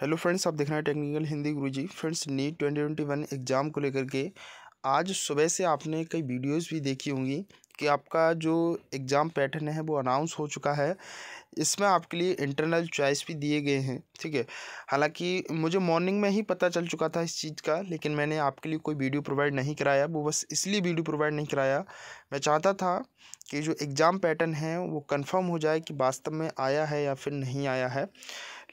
hello friends आप देख रहे हैं technical Hindi Guruji friends NEET twenty twenty one exam को लेकर के आज सुबह से आपने कई वीडियोस भी देखी होंगी कि आपका जो एग्ज़ाम पैटर्न है वो अनाउंस हो चुका है इसमें आपके लिए इंटरनल चॉइस भी दिए गए हैं ठीक है हालांकि मुझे मॉर्निंग में ही पता चल चुका था इस चीज़ का लेकिन मैंने आपके लिए कोई वीडियो प्रोवाइड नहीं कराया वो बस इसलिए वीडियो प्रोवाइड नहीं कराया मैं चाहता था कि जो एग्ज़ाम पैटर्न है वो कंफर्म हो जाए कि वास्तव में आया है या फिर नहीं आया है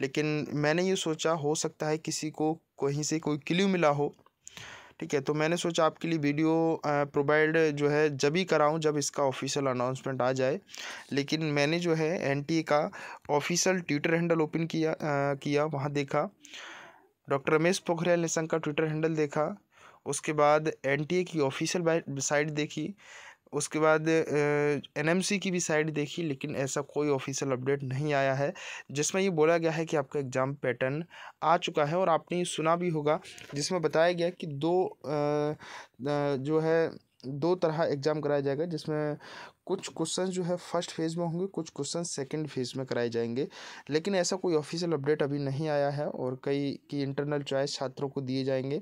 लेकिन मैंने ये सोचा हो सकता है किसी को कहीं से कोई क्ल्यू मिला हो ठीक है तो मैंने सोचा आपके लिए वीडियो प्रोवाइड जो है जब ही कराऊँ जब इसका ऑफिशियल अनाउंसमेंट आ जाए लेकिन मैंने जो है एनटीए का ऑफिशियल ट्विटर हैंडल ओपन किया आ, किया वहाँ देखा डॉक्टर रमेश पोखरियाल निशंक का ट्विटर हैंडल देखा उसके बाद एनटीए की ऑफिशियल साइट देखी उसके बाद एनएमसी की भी साइट देखी लेकिन ऐसा कोई ऑफिशियल अपडेट नहीं आया है जिसमें ये बोला गया है कि आपका एग्ज़ाम पैटर्न आ चुका है और आपने ये सुना भी होगा जिसमें बताया गया कि दो जो है दो तरह एग्ज़ाम कराया जाएगा जिसमें कुछ क्वेश्चन जो है फर्स्ट फेज़ में होंगे कुछ क्वेश्चन सेकंड फेज़ में कराए जाएंगे लेकिन ऐसा कोई ऑफिशियल अपडेट अभी नहीं आया है और कई की इंटरनल चॉइस छात्रों को दिए जाएंगे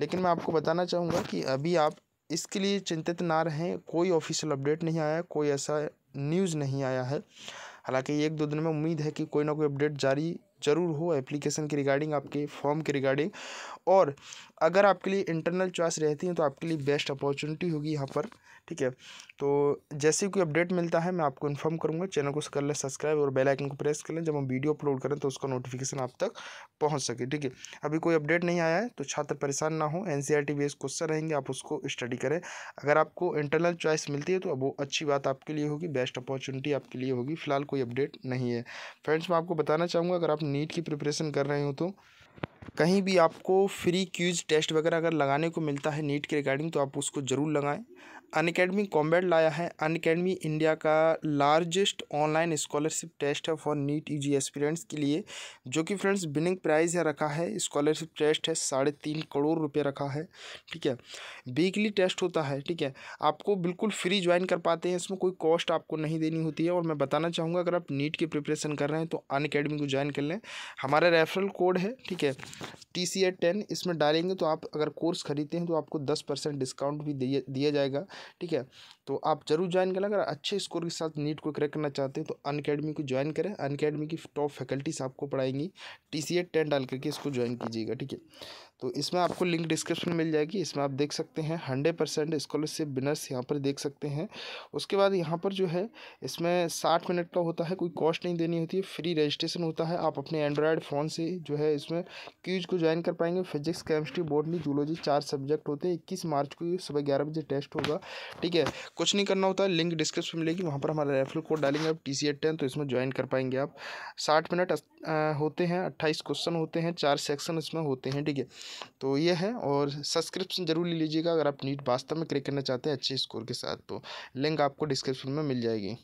लेकिन मैं आपको बताना चाहूँगा कि अभी आप इसके लिए चिंतित ना रहें कोई ऑफिशियल अपडेट नहीं आया कोई ऐसा न्यूज़ नहीं आया है हालांकि एक दो दिन में उम्मीद है कि कोई ना कोई अपडेट जारी ज़रूर हो एप्लीकेशन के रिगार्डिंग आपके फॉर्म के रिगार्डिंग और अगर आपके लिए इंटरनल चॉइस रहती है तो आपके लिए बेस्ट अपॉर्चुनिटी होगी यहाँ पर ठीक है तो जैसे कोई अपडेट मिलता है मैं आपको इन्फॉर्म करूँगा चैनल को कर लें सब्सक्राइब और बेल आइकन को प्रेस कर लें जब हम वीडियो अपलोड करें तो उसका नोटिफिकेशन आप तक पहुँच सके ठीक है अभी कोई अपडेट नहीं आया है तो छात्र परेशान ना हो एन बेस्ड क्वेश्चन रहेंगे आप उसको स्टडी करें अगर आपको इंटरनल चॉइस मिलती है तो अब वो अच्छी बात आपके लिए होगी बेस्ट अपॉर्चुनिटी आपके लिए होगी फिलहाल कोई अपडेट नहीं है फ्रेंड्स मैं आपको बताना चाहूँगा अगर आप नीट की प्रिपरेशन कर रहे हो तो कहीं भी आपको फ्री क्यूज टेस्ट वगैरह अगर लगाने को मिलता है नीट के रिगार्डिंग तो आप उसको ज़रूर लगाएं अन अकेडमी कॉम्बैट लाया है अन अकेडमी इंडिया का लार्जेस्ट ऑनलाइन स्कॉलरशिप टेस्ट है for NEET U G aspirants के लिए जो कि फ्रेंड्स बिनिंग प्राइज़ है रखा है स्कॉलरशिप टेस्ट है साढ़े तीन करोड़ रुपये रखा है ठीक है वीकली टेस्ट होता है ठीक है आपको बिल्कुल फ्री ज्वाइन कर पाते हैं इसमें कोई कॉस्ट आपको नहीं देनी होती है और मैं बताना चाहूँगा अगर आप नीट की प्रिपरेशन कर रहे हैं तो अन अकेडमी को ज्वाइन कर लें हमारा रेफरल कोड है ठीक है टी सी टेन इसमें डालेंगे तो आप अगर कोर्स खरीदते हैं तो आपको दस परसेंट डिस्काउंट भी दिया जाएगा ठीक है तो आप जरूर ज्वाइन करें अगर अच्छे स्कोर के साथ नीट को क्रैक करना चाहते हैं तो अन अकेडमी को ज्वाइन करें अन अकेडमी की टॉप फैकल्टीज आपको पढ़ाएंगी टी सी टेन डाल करके इसको ज्वाइन कीजिएगा ठीक है तो इसमें आपको लिंक डिस्क्रिप्शन में मिल जाएगी इसमें आप देख सकते हैं हंड्रेड परसेंट स्कॉलरशिप बिनर्स यहाँ पर देख सकते हैं उसके बाद यहाँ पर जो है इसमें साठ मिनट का होता है कोई कॉस्ट नहीं देनी होती है फ्री रजिस्ट्रेशन होता है आप अपने एंड्रॉयड फ़ोन से जो है इसमें क्यूज को ज्वाइन कर पाएंगे फिजिक्स केमिस्ट्री बॉटनी जूलॉजी चार सब्जेक्ट होते हैं इक्कीस मार्च को सुबह ग्यारह बजे टेस्ट होगा ठीक है कुछ नहीं करना होता है लिंक डिस्क्रिप्शन में मिलेगी वहाँ पर हमारा रेफरल कोड डालेंगे आप टी सी एट टेन तो इसमें ज्वाइन कर पाएंगे आप साठ मिनट होते हैं अट्ठाईस क्वेश्चन होते हैं चार सेक्शन इसमें होते हैं ठीक है तो ये है और सब्सक्रिप्शन जरूर ले लीजिएगा अगर आप नीट वास्तव में क्रिक करना चाहते हैं अच्छे स्कोर के साथ तो लिंक आपको डिस्क्रिप्शन में मिल जाएगी